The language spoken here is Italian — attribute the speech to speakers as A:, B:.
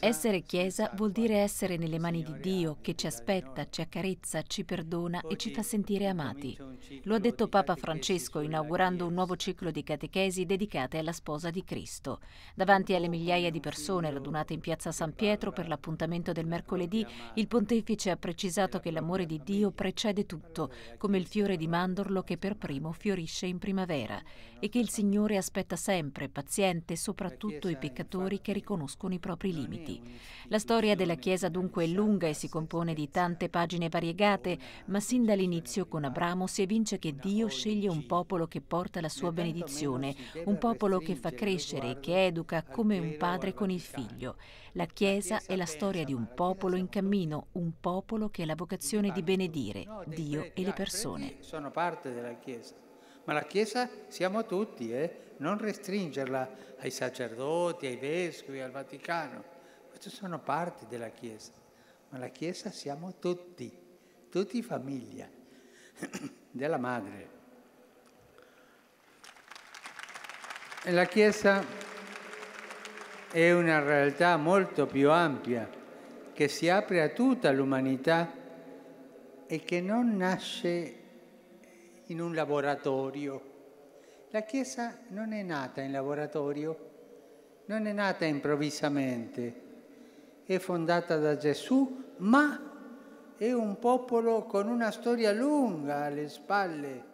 A: Essere Chiesa vuol dire essere nelle mani di Dio che ci aspetta, ci accarezza, ci perdona e ci fa sentire amati. Lo ha detto Papa Francesco inaugurando un nuovo ciclo di catechesi dedicate alla sposa di Cristo. Davanti alle migliaia di persone radunate in piazza San Pietro per l'appuntamento del mercoledì, il pontefice ha precisato che l'amore di Dio precede tutto, come il fiore di mandorlo che per primo fiorisce in primavera, e che il Signore aspetta sempre, paziente, soprattutto i peccatori che riconoscono i propri propri limiti. La storia della Chiesa dunque è lunga e si compone di tante pagine variegate, ma sin dall'inizio con Abramo si evince che Dio sceglie un popolo che porta la sua benedizione, un popolo che fa crescere e che educa come un padre con il figlio. La Chiesa è la storia di un popolo in cammino, un popolo che ha la vocazione di benedire Dio e le persone.
B: Sono parte della Chiesa ma la Chiesa siamo tutti, eh? non restringerla ai sacerdoti, ai vescovi, al Vaticano. Queste sono parti della Chiesa, ma la Chiesa siamo tutti, tutti famiglia della Madre. E la Chiesa è una realtà molto più ampia che si apre a tutta l'umanità e che non nasce in un laboratorio. La Chiesa non è nata in laboratorio, non è nata improvvisamente, è fondata da Gesù, ma è un popolo con una storia lunga alle spalle